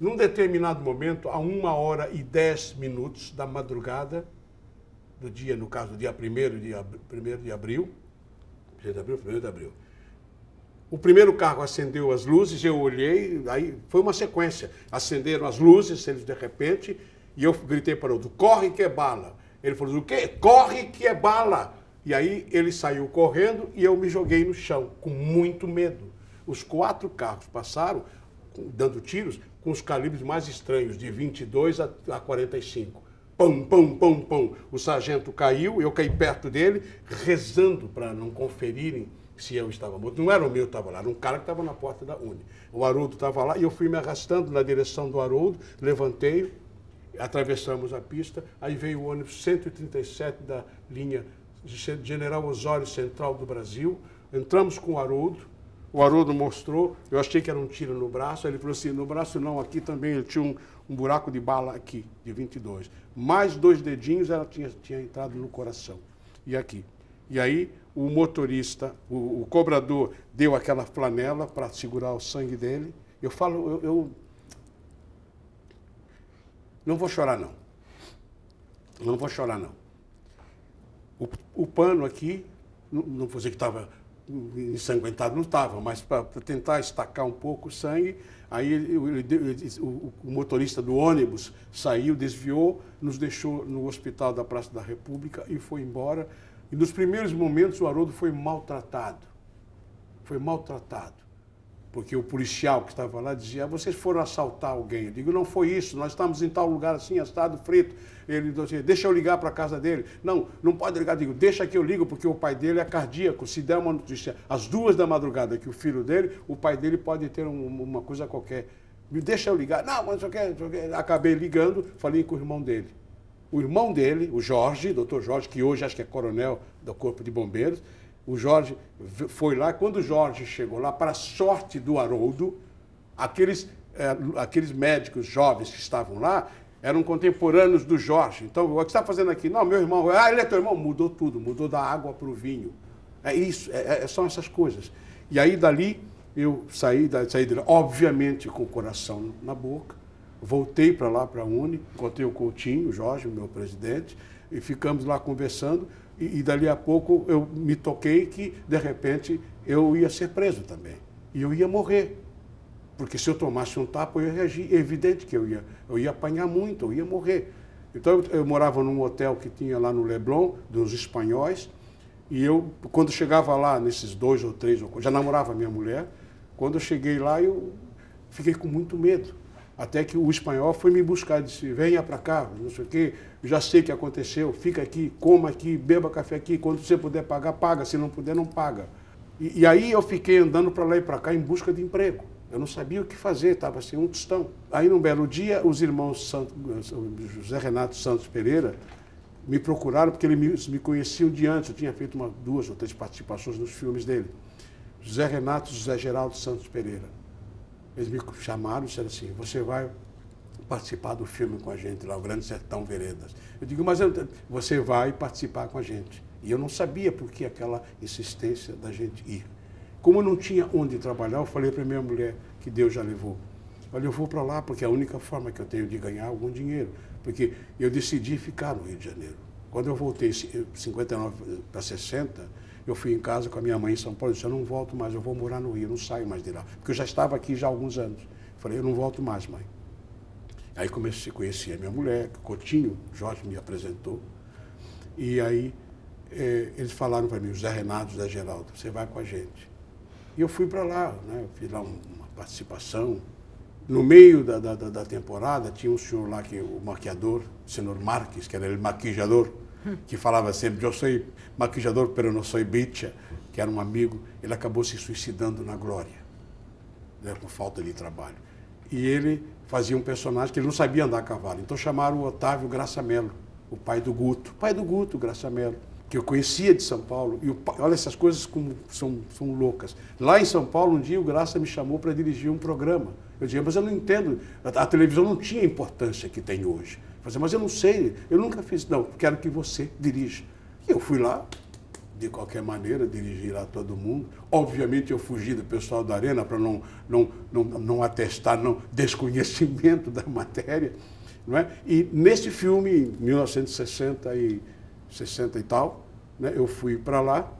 Num determinado momento, a uma hora e dez minutos da madrugada, do dia, no caso, dia 1 de, ab... de abril, 1 de abril, 1 de abril, o primeiro carro acendeu as luzes, eu olhei, aí foi uma sequência. Acenderam as luzes, eles de repente, e eu gritei para o outro, corre que é bala. Ele falou: o quê? Corre que é bala! E aí ele saiu correndo e eu me joguei no chão, com muito medo. Os quatro carros passaram, dando tiros, com os calibres mais estranhos, de 22 a, 45. Pão, pão, pão, pão. O sargento caiu, eu caí perto dele, rezando para não conferirem se eu estava morto. Não era o meu que estava lá, era um cara que estava na porta da Uni. O Haroldo estava lá e eu fui me arrastando na direção do Haroldo, levantei atravessamos a pista, aí veio o ônibus 137 da linha General Osório Central do Brasil, entramos com o Haroldo, o Haroldo mostrou, eu achei que era um tiro no braço, ele falou assim, no braço não, aqui também ele tinha um, um buraco de bala aqui, de 22. Mais dois dedinhos, ela tinha, tinha entrado no coração, e aqui. E aí o motorista, o, o cobrador, deu aquela flanela para segurar o sangue dele. Eu falo, eu, eu não vou chorar, não. Não vou chorar, não. O, o pano aqui, não, vou dizer que estava ensanguentado, não estava, mas para tentar estacar um pouco o sangue, aí ele, ele, ele, o, o, motorista do ônibus saiu, desviou, nos deixou no hospital da Praça da República e foi embora. E nos primeiros momentos o Haroldo foi maltratado. Foi maltratado porque o policial que estava lá dizia: ah, vocês foram assaltar alguém. Eu digo: não foi isso, nós estamos em tal lugar assim, assado, frito. Ele então dizia: deixa eu ligar para a casa dele. Não, não pode ligar. Eu digo: deixa que eu ligo, porque o pai dele é cardíaco. Se der uma notícia às duas da madrugada que o filho dele, o pai dele pode ter um, uma coisa qualquer. Me deixa eu ligar. Não, mas eu quer, Acabei ligando, falei com o irmão dele. O irmão dele, o Jorge, doutor Jorge, que hoje acho que é coronel do Corpo de Bombeiros, o Jorge foi lá, quando o Jorge chegou lá, para a sorte do Haroldo, aqueles, é, aqueles médicos jovens que estavam lá eram contemporâneos do Jorge. Então, o que está fazendo aqui? Não, meu irmão, ah, ele é teu irmão. Mudou tudo, mudou da água para o vinho. É isso, é, é, são essas coisas. E aí, dali, eu saí, da, saí dele, obviamente, com o coração na boca. Voltei para lá, para a Uni, encontrei o Coutinho, o Jorge, meu presidente, e ficamos lá conversando. E, e, dali a pouco eu me toquei que, de repente, eu ia ser preso também. E eu ia morrer. Porque se eu tomasse um tapa, eu ia reagir. É evidente que eu ia, eu ia apanhar muito, eu ia morrer. Então, eu, eu morava num hotel que tinha lá no Leblon, dos espanhóis. E eu, quando chegava lá, nesses dois ou três, já namorava minha mulher. Quando eu cheguei lá, eu fiquei com muito medo até que o espanhol foi me buscar, disse, venha para cá, não sei o quê, já sei o que aconteceu, fica aqui, coma aqui, beba café aqui, quando você puder pagar, paga, se não puder, não paga. E, e aí eu fiquei andando para lá e para cá em busca de emprego. Eu não sabia o que fazer, estava sem assim, um tostão. Aí, num belo dia, os irmãos José Renato Santos Pereira me procuraram, porque eles me conheciam de antes, eu tinha feito uma, duas ou três participações nos filmes dele. José Renato José Geraldo Santos Pereira. Eles me chamaram e disseram assim, você vai participar do filme com a gente lá, o Grande Sertão Veredas. Eu digo, mas eu, você vai participar com a gente. E eu não sabia por que aquela insistência da gente ir. Como eu não tinha onde trabalhar, eu falei para minha mulher, que Deus já levou. Olha, eu vou para lá porque é a única forma que eu tenho de ganhar algum dinheiro. Porque eu decidi ficar no Rio de Janeiro. Quando eu voltei 59 para 60, eu fui em casa com a minha mãe em São Paulo e disse, eu não volto mais, eu vou morar no Rio, não saio mais de lá. Porque eu já estava aqui já há alguns anos. Falei, eu não volto mais, mãe. Aí comecei a conhecer a minha mulher, Cotinho, Jorge me apresentou. E aí eh, eles falaram para mim, José Renato, da Geraldo, você vai com a gente. E eu fui para lá, né? Eu fiz lá uma participação. No meio da, da, da temporada, tinha um senhor lá, que o maquiador, o senhor Marques, que era ele maquijador, que falava sempre: Eu sou maquijador, pero não sou bicha, que era um amigo, ele acabou se suicidando na glória, né, por falta de trabalho. E ele fazia um personagem que ele não sabia andar a cavalo. Então chamaram o Otávio Graça Mello, o pai do Guto. Pai do Guto, Graça Mello, que eu conhecia de São Paulo. E pai, olha essas coisas como são, são loucas. Lá em São Paulo, um dia o Graça me chamou para dirigir um programa. Eu dizia, mas eu não entendo. A, a televisão não tinha a importância que tem hoje fazer mas eu não sei, eu nunca fiz. Não, quero que você dirija. E eu fui lá, de qualquer maneira, dirigir lá todo mundo. Obviamente eu fugi do pessoal da arena para não, não, não, não atestar não, desconhecimento da matéria. Não é? E nesse filme, em 1960 e, 60 e tal, né, eu fui para lá.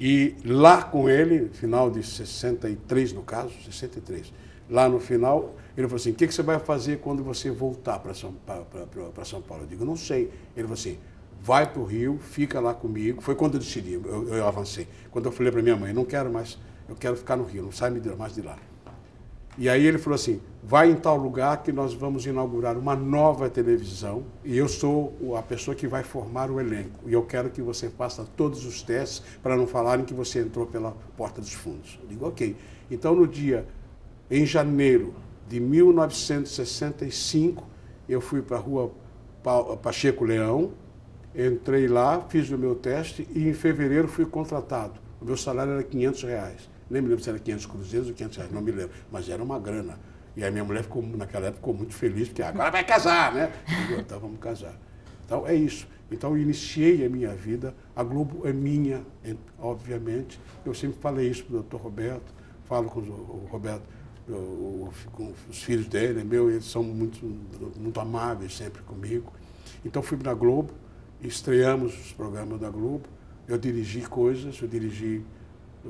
E lá com ele, final de 63 no caso, 63, lá no final, ele falou assim: o que, que você vai fazer quando você voltar para São, São Paulo? Eu digo: não sei. Ele falou assim: vai para o Rio, fica lá comigo. Foi quando eu decidi, eu, eu avancei. Quando eu falei para minha mãe: não quero mais, eu quero ficar no Rio, não sai mais de lá. E aí ele falou assim: vai em tal lugar que nós vamos inaugurar uma nova televisão e eu sou a pessoa que vai formar o elenco. E eu quero que você faça todos os testes para não falarem que você entrou pela porta dos fundos. Eu digo, ok. Então no dia, em janeiro de 1965, eu fui para a rua Pacheco Leão, entrei lá, fiz o meu teste e em fevereiro fui contratado. O meu salário era 500 reais. Nem me lembro se era 500 cruzeiros ou 500 reais, não me lembro. Mas era uma grana. E a minha mulher, ficou, naquela época, ficou muito feliz, porque agora vai casar, né? Eu, então, tá, vamos casar. Então, é isso. Então, eu iniciei a minha vida. A Globo é minha, obviamente. Eu sempre falei isso para o doutor Roberto, falo com o Roberto os filhos dele, meu, eles são muito, muito amáveis sempre comigo. Então fui na Globo, estreamos os programas da Globo, eu dirigi coisas, eu dirigi eh,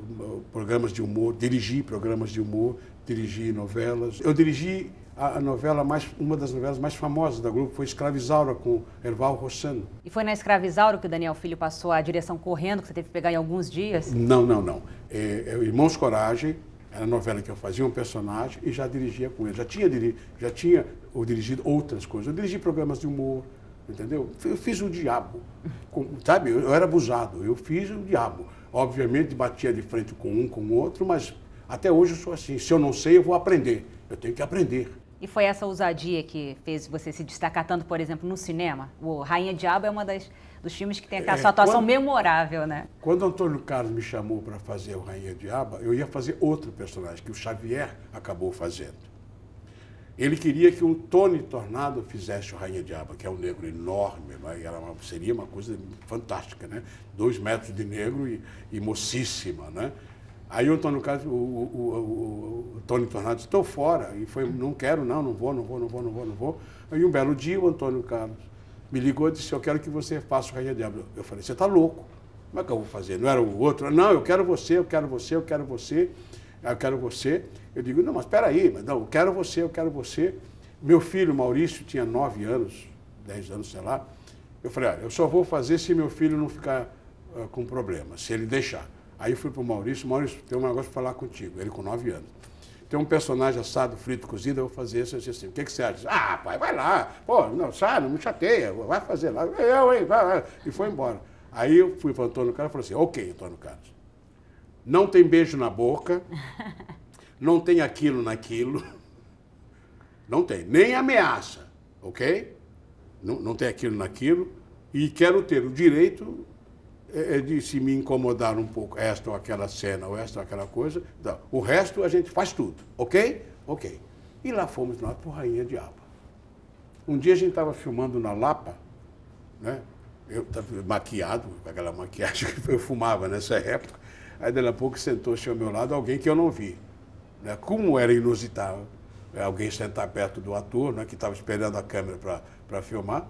programas de humor, dirigi programas de humor, dirigi novelas. Eu dirigi a, novela mais, uma das novelas mais famosas da Globo, foi Escravizaura, com Erval Rossano. E foi na Escravizaura que o Daniel Filho passou a direção correndo, que você teve que pegar em alguns dias? Não, não, não. É, é Irmãos Coragem, era a novela que eu fazia um personagem e já dirigia com ele. Já tinha, diri já tinha ou dirigido outras coisas. Eu dirigi programas de humor, entendeu? Eu fiz o diabo, com, sabe? Eu, eu, era abusado, eu fiz o diabo. Obviamente batia de frente com um, com o outro, mas até hoje eu sou assim. Se eu não sei, eu vou aprender. Eu tenho que aprender. E foi essa ousadia que fez você se destacar tanto, por exemplo, no cinema? O Rainha Diabo é uma das dos filmes que tem aquela é, sua atuação quando, memorável, né? Quando Antônio Carlos me chamou para fazer o Rainha Diaba, eu ia fazer outro personagem, que o Xavier acabou fazendo. Ele queria que o Tony Tornado fizesse o Rainha Diaba, que é um negro enorme, era uma, seria uma coisa fantástica, né? Dois metros de negro e, e mocíssima, né? Aí o Antônio Carlos, o, o, o, o Tony Tornado estou fora. E foi, não quero, não, não vou, não vou, não vou, não vou, não vou. Aí um belo dia o Antônio Carlos me ligou e disse, eu quero que você faça o Rainha Débora. Eu falei, você está louco. Como é que eu vou fazer? Não era o outro? Não, eu quero você, eu quero você, eu quero você, eu quero você. Eu digo, não, mas espera aí, mas não, eu quero você, eu quero você. Meu filho, Maurício, tinha nove anos, dez anos, sei lá. Eu falei, olha, eu só vou fazer se meu filho não ficar uh, com problema, se ele deixar. Aí eu fui para o Maurício, Maurício, tem um negócio para falar contigo, ele com nove anos tem um personagem assado, frito, cozido, eu vou fazer isso, eu disse assim, o que, que você acha? Ah, pai, vai lá, pô, não, sabe, não me chateia, vai fazer lá, é eu, hein, vai e foi embora. Aí eu fui para o Antônio Carlos e falei assim, ok, Antônio Carlos, não tem beijo na boca, <laughs> não tem aquilo naquilo, não tem, nem ameaça, ok? Não, não tem aquilo naquilo, e quero ter o direito é, é de se me incomodar um pouco esta ou aquela cena ou esta ou aquela coisa. O resto a gente faz tudo, ok? Ok. E lá fomos nós para Rainha de Aba. Um dia a gente estava filmando na Lapa, né? Eu estava maquiado, com aquela maquiagem que eu fumava nessa época. Aí, dali a pouco, sentou-se ao meu lado alguém que eu não vi. Né? Como era inusitável né? alguém sentar perto do ator, né, que estava esperando a câmera para filmar.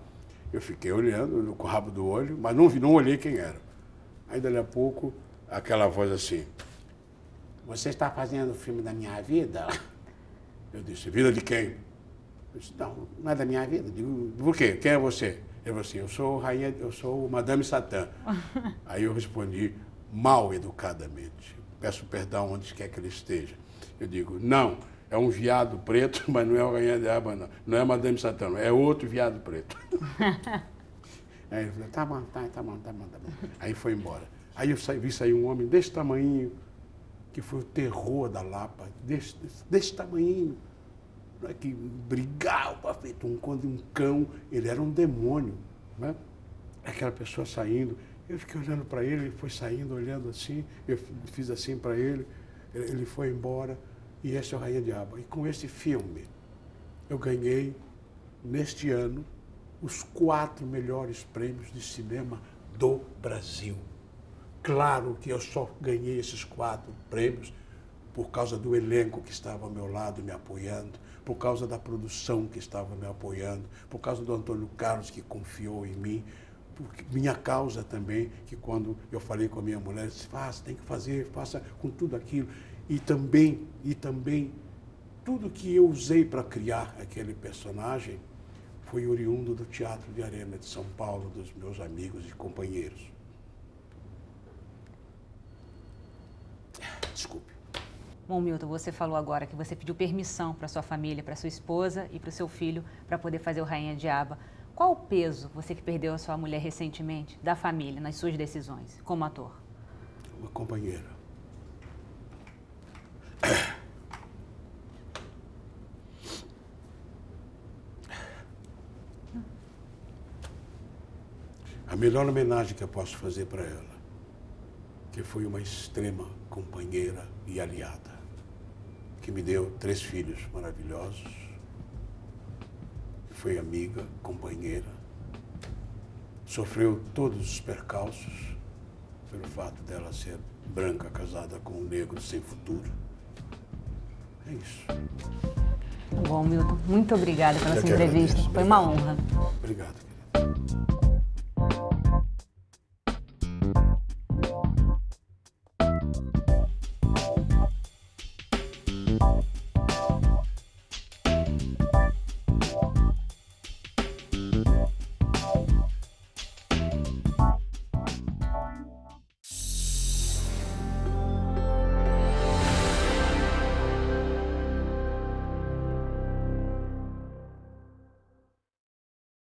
Eu fiquei olhando com o rabo do olho, mas não, vi, não olhei quem era. Aí, dali a pouco, aquela voz assim: Você está fazendo o filme da minha vida? <laughs> Eu disse: Vida de quem? Eu disse: Não, não é da minha vida. digo: Por quê? Quem é você? Ele falou assim: Eu sou rainha, eu sou Madame Satã. <laughs> Aí eu respondi mal educadamente. Peço perdão onde quer que ele esteja. Eu digo: Não, é um viado preto, <laughs> mas não é o rainha de aba, não. Não é Madame Satã, é outro viado preto. Aí é, ele falou, tá bom, tá, tá bom, tá bom, tá bom. Aí foi embora. Aí eu saí, vi sair um homem desse tamanhinho, que foi o terror da Lapa, desse, desse tamanhinho, é que brigava feito um, um cão, ele era um demônio. Né? Aquela pessoa saindo, eu fiquei olhando para ele, ele foi saindo, olhando assim, eu fiz assim para ele, ele foi embora, e esse é o Rainha Diabo. E com esse filme, eu ganhei, neste ano, os quatro melhores prêmios de cinema do Brasil. Claro que eu só ganhei esses quatro prêmios por causa do elenco que estava ao meu lado me apoiando, por causa da produção que estava me apoiando, por causa do Antônio Carlos que confiou em mim, por minha causa também, que quando eu falei com a minha mulher, disse, faça, tem que fazer, faça com tudo aquilo. E também, e também, tudo que eu usei para criar aquele personagem, foi oriundo do Teatro de Arena de São Paulo, dos meus amigos e companheiros. Desculpe. Bom, Milton, você falou agora que você pediu permissão para sua família, para sua esposa e para o seu filho para poder fazer o Rainha de Aba. Qual o peso, você que perdeu a sua mulher recentemente, da família nas suas decisões como ator? Uma companheira. melhor homenagem que eu posso fazer para ela, que foi uma extrema companheira e aliada, que me deu três filhos maravilhosos, foi amiga, companheira, sofreu todos os percalços pelo fato dela ser branca casada com um negro sem futuro. É isso. bom, Milton. Muito obrigada pela sua entrevista. Agradeço. Foi uma honra. Obrigado, querida.